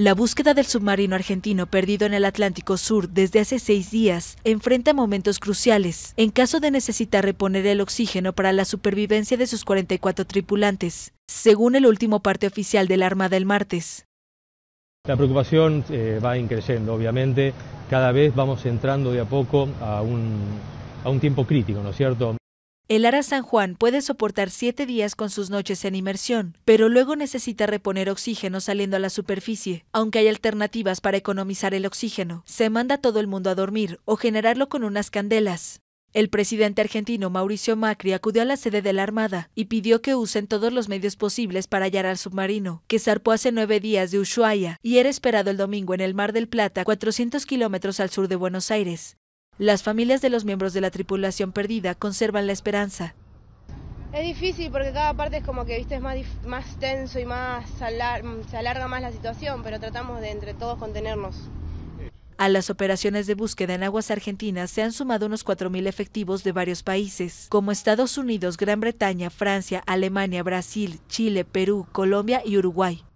La búsqueda del submarino argentino perdido en el Atlántico Sur desde hace seis días enfrenta momentos cruciales en caso de necesitar reponer el oxígeno para la supervivencia de sus 44 tripulantes, según el último parte oficial de la Armada el martes. La preocupación eh, va increciendo, obviamente. Cada vez vamos entrando de a poco a un, a un tiempo crítico, ¿no es cierto? El Ara San Juan puede soportar siete días con sus noches en inmersión, pero luego necesita reponer oxígeno saliendo a la superficie. Aunque hay alternativas para economizar el oxígeno, se manda todo el mundo a dormir o generarlo con unas candelas. El presidente argentino Mauricio Macri acudió a la sede de la Armada y pidió que usen todos los medios posibles para hallar al submarino, que zarpó hace nueve días de Ushuaia y era esperado el domingo en el Mar del Plata, 400 kilómetros al sur de Buenos Aires. Las familias de los miembros de la tripulación perdida conservan la esperanza. Es difícil porque cada parte es como que viste es más, más tenso y más se alarga más la situación, pero tratamos de entre todos contenernos. A las operaciones de búsqueda en aguas argentinas se han sumado unos 4.000 efectivos de varios países, como Estados Unidos, Gran Bretaña, Francia, Alemania, Brasil, Chile, Perú, Colombia y Uruguay.